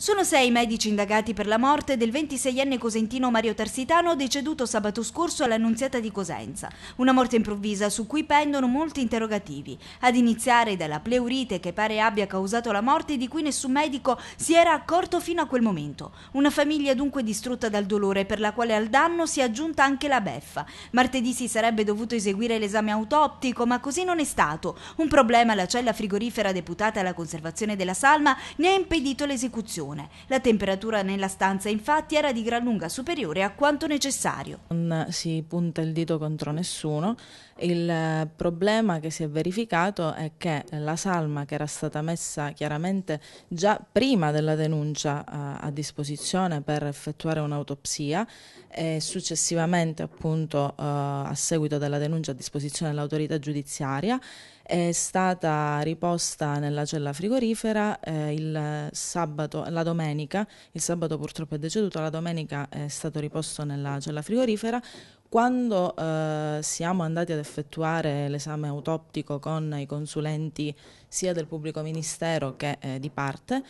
Sono sei i medici indagati per la morte del 26enne cosentino Mario Tarsitano deceduto sabato scorso all'Annunziata di Cosenza. Una morte improvvisa su cui pendono molti interrogativi, ad iniziare dalla pleurite che pare abbia causato la morte di cui nessun medico si era accorto fino a quel momento. Una famiglia dunque distrutta dal dolore per la quale al danno si è aggiunta anche la beffa. Martedì si sarebbe dovuto eseguire l'esame autoptico ma così non è stato. Un problema alla cella frigorifera deputata alla conservazione della salma ne ha impedito l'esecuzione persone. La temperatura nella stanza infatti era di gran lunga superiore a quanto necessario. Non si punta il dito contro nessuno, il problema che si è verificato è che la salma che era stata messa chiaramente già prima della denuncia eh, a, disposizione per effettuare un'autopsia e successivamente appunto eh, a seguito della denuncia a disposizione dell'autorità giudiziaria è stata riposta nella cella frigorifera eh, il sabato, la domenica, il sabato purtroppo è deceduto, la domenica è stato riposto nella cella frigorifera. Quando eh, siamo andati ad effettuare l'esame autoptico con i consulenti sia del pubblico ministero che eh, di parte,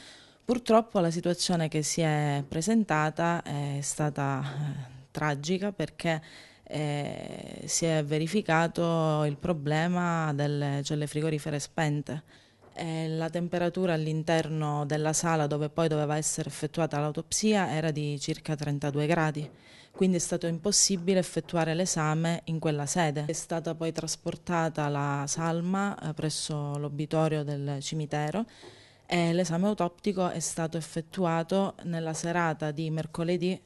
purtroppo la situazione che si è presentata è stata eh, tragica perché eh, si è verificato il problema delle celle frigorifere spente eh, la temperatura all'interno della sala dove poi doveva essere effettuata l'autopsia era di circa 32 gradi, quindi è stato impossibile effettuare l'esame in quella sede. È stata poi trasportata la salma eh, presso l'obitorio del cimitero e l'esame autoptico è stato effettuato nella serata di mercoledì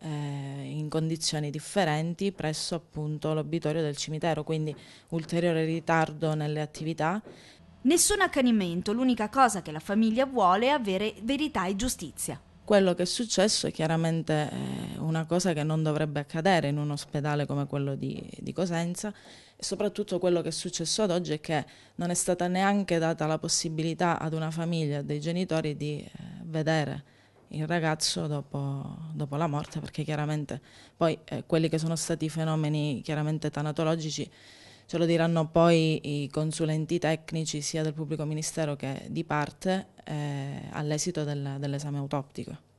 eh, in condizioni differenti presso appunto l'obitorio del cimitero, quindi ulteriore ritardo nelle attività Nessun accanimento, l'unica cosa che la famiglia vuole è avere verità e giustizia. Quello che è successo è chiaramente eh, una cosa che non dovrebbe accadere in un ospedale come quello di, di Cosenza e soprattutto quello che è successo ad oggi è che non è stata neanche data la possibilità ad una famiglia, a dei genitori di eh, vedere il ragazzo dopo, dopo, la morte, perché chiaramente poi eh, quelli che sono stati i fenomeni chiaramente tanatologici ce lo diranno poi i consulenti tecnici sia del pubblico ministero che di parte eh, all'esito del, dell'esame autoptico.